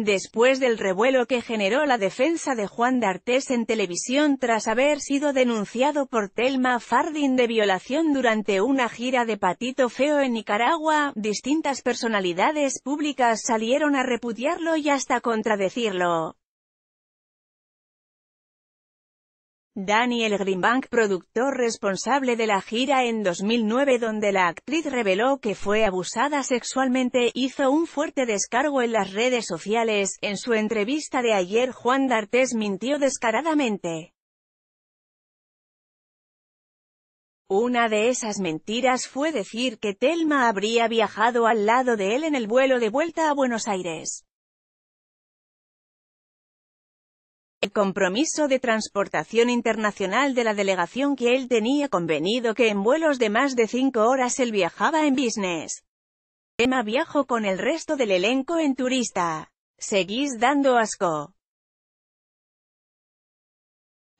Después del revuelo que generó la defensa de Juan D'Artes en televisión tras haber sido denunciado por Telma Fardin de violación durante una gira de Patito Feo en Nicaragua, distintas personalidades públicas salieron a repudiarlo y hasta contradecirlo. Daniel Greenbank, productor responsable de la gira en 2009 donde la actriz reveló que fue abusada sexualmente, hizo un fuerte descargo en las redes sociales. En su entrevista de ayer Juan D'Artes mintió descaradamente. Una de esas mentiras fue decir que Telma habría viajado al lado de él en el vuelo de vuelta a Buenos Aires. El compromiso de transportación internacional de la delegación que él tenía convenido que en vuelos de más de cinco horas él viajaba en business. Emma viajó con el resto del elenco en turista. Seguís dando asco.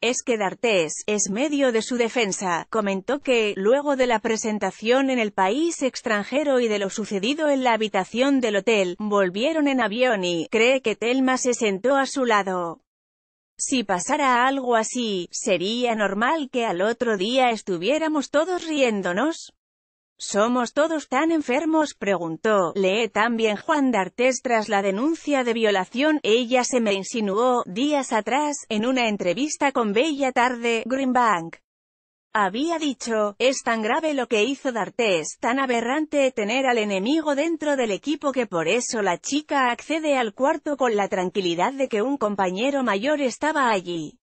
Es que D'Artés, es medio de su defensa, comentó que, luego de la presentación en el país extranjero y de lo sucedido en la habitación del hotel, volvieron en avión y, cree que Telma se sentó a su lado. Si pasara algo así, sería normal que al otro día estuviéramos todos riéndonos. ¿Somos todos tan enfermos? preguntó. Lee también Juan D'Artes tras la denuncia de violación. Ella se me insinuó, días atrás, en una entrevista con Bella Tarde, Greenbank había dicho, es tan grave lo que hizo D'Artes, tan aberrante tener al enemigo dentro del equipo que por eso la chica accede al cuarto con la tranquilidad de que un compañero mayor estaba allí.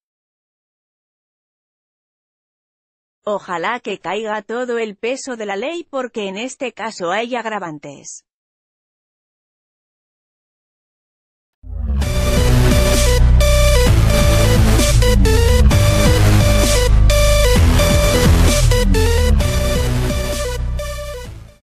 Ojalá que caiga todo el peso de la ley porque en este caso hay agravantes.